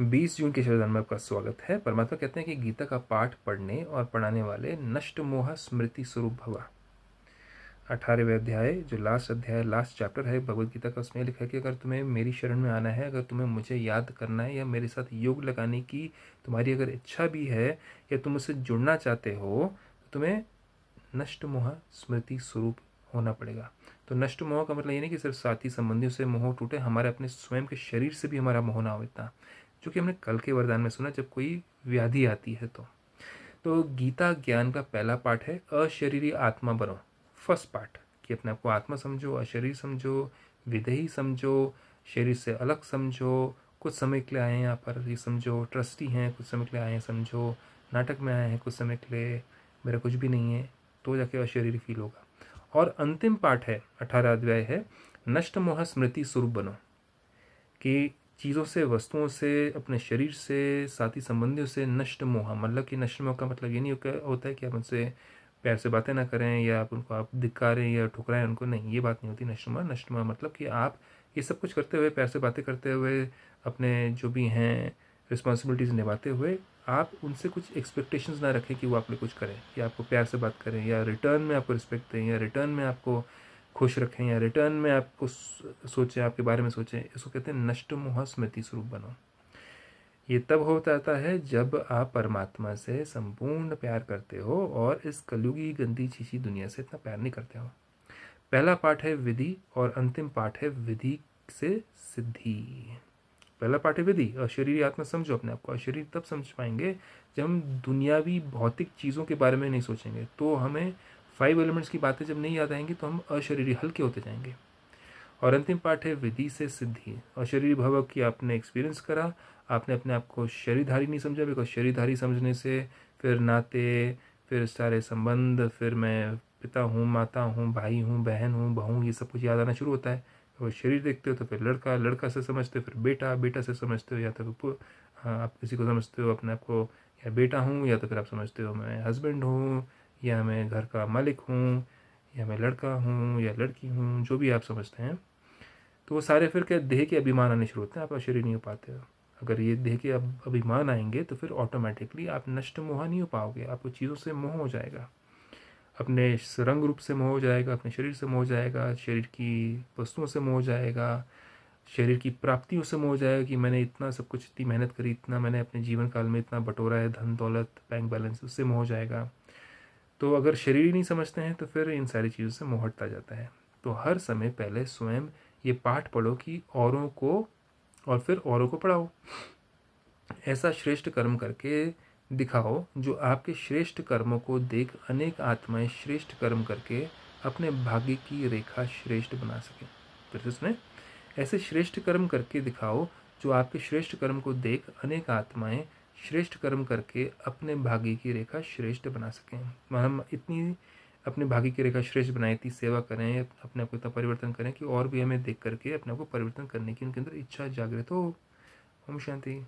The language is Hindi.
20 जून के शरदन में आपका स्वागत है परमात्मा कहते हैं कि गीता का पाठ पढ़ने और पढ़ाने वाले नष्ट मोह स्मृति स्वरूप भवा अठारहवें अध्याय जो लास्ट अध्याय लास्ट चैप्टर है भगवत गीता का उसमें लिखा है कि अगर तुम्हें मेरी शरण में आना है अगर तुम्हें मुझे याद करना है या मेरे साथ योग लगाने की तुम्हारी अगर इच्छा भी है या तुम उससे जुड़ना चाहते हो तो तुम्हें नष्ट मोह स्मृति स्वरूप होना पड़ेगा तो नष्ट मोह का मतलब ये नहीं कि सिर्फ साथी संबंधियों से मोह टूटे हमारे अपने स्वयं के शरीर से भी हमारा मोह ना हो इतना जो कि हमने कल के वरदान में सुना जब कोई व्याधि आती है तो तो गीता ज्ञान का पहला पाठ है अशरीरी आत्मा बनो फर्स्ट पार्ट कि अपने आप को आत्मा समझो अशरीर समझो विदेही समझो शरीर से अलग समझो कुछ समय के लिए आए हैं यहाँ पर ये समझो ट्रस्टी हैं कुछ समय के लिए आए हैं समझो नाटक में आए हैं कुछ समय के लिए मेरा कुछ भी नहीं है तो जाके अशरीर फील होगा और अंतिम पाठ है अठारह अध्याय है नष्ट मोह स्मृति स्वरूप बनो कि चीज़ों से वस्तुओं से अपने शरीर से साथी संबंधियों से नष्ट मोह मतलब कि नष्ट मोह का मतलब ये नहीं होता है कि आप उनसे प्यार से बातें ना करें या आप उनको आप धिकारें या ठुकराएं उनको नहीं ये बात नहीं होती नष्ट मोह नष्ट मोह मतलब कि आप ये सब कुछ करते हुए प्यार से बातें करते हुए अपने जो भी हैं रिस्पॉन्सिबिलिटीज़ निभाते हुए आप उनसे कुछ एक्सपेक्टेशंस ना रखें कि वो आप लोग कुछ करें या आपको प्यार से बात करें या रिटर्न में आपको रिस्पेक्ट दें या रिटर्न में आपको खुश रखें या रिटर्न में आपको सोचें आपके बारे में सोचें इसको कहते हैं नष्ट मोह स्मृति स्वरूप बनो ये तब हो जाता है जब आप परमात्मा से संपूर्ण प्यार करते हो और इस कलयुगी गंदी छीछी दुनिया से इतना प्यार नहीं करते हो पहला पाठ है विधि और अंतिम पाठ है विधि से सिद्धि पहला पाठ है विधि और शरीर आत्मा समझो अपने आप को अशरीर तब समझ पाएंगे जब हम दुनियावी भौतिक चीज़ों के बारे में नहीं सोचेंगे तो हमें फाइव एलिमेंट्स की बातें जब नहीं याद आएंगी तो हम अशरीरी हल्के होते जाएंगे और अंतिम पाठ है विधि से सिद्धि और शरीर भाव की आपने एक्सपीरियंस करा आपने अपने आप को शरीरधारी नहीं समझा बिकॉज शरीरधारी समझने से फिर नाते फिर सारे संबंध फिर मैं पिता हूँ माता हूँ भाई हूँ बहन हूँ बहू ये सब कुछ याद आना शुरू होता है तो शरीर देखते हो तो फिर लड़का लड़का से समझते हो फिर बेटा बेटा से समझते हो या तो फिर हाँ, आप किसी को समझते हो अपने आप को या बेटा हूँ या तो फिर आप समझते हो मैं हस्बैंड हूँ या मैं घर का मालिक हूँ या मैं लड़का हूँ या लड़की हूँ जो भी आप समझते हैं तो वो सारे फिर क्या देह के अभिमान आने शुरू होते हैं आप आश्चर्य नहीं हो पाते हो अगर ये देह के अब अभिमान आएंगे तो फिर ऑटोमेटिकली आप नष्ट मोह नहीं हो पाओगे आपको चीज़ों से मोह हो जाएगा अपने रंग रूप से मोह हो जाएगा अपने शरीर से मोह हो जाएगा शरीर की वस्तुओं से मोह हो जाएगा शरीर की प्राप्तियों से मोह हो जाएगा कि मैंने इतना सब कुछ इतनी मेहनत करी इतना मैंने अपने जीवन काल में इतना बटोरा है धन दौलत बैंक बैलेंस उससे मोह हो जाएगा तो अगर शरीर ही नहीं समझते हैं तो फिर इन सारी चीज़ों से मोहटता जाता है तो हर समय पहले स्वयं ये पाठ पढ़ो कि औरों को और फिर औरों को पढ़ाओ ऐसा श्रेष्ठ कर्म करके दिखाओ जो आपके श्रेष्ठ कर्मों को देख अनेक आत्माएं श्रेष्ठ कर्म करके अपने भाग्य की रेखा श्रेष्ठ बना सकें फिर उसमें ऐसे श्रेष्ठ कर्म करके दिखाओ जो आपके श्रेष्ठ कर्म को देख अनेक आत्माएं श्रेष्ठ कर्म करके अपने भाग्य की रेखा श्रेष्ठ बना सकें हम इतनी अपने भाग्य की रेखा श्रेष्ठ बनाए इतनी सेवा करें अपने आप को इतना परिवर्तन करें कि और भी हमें देख करके अपने आप को परिवर्तन करने की उनके अंदर इच्छा जागृत हो ओम शांति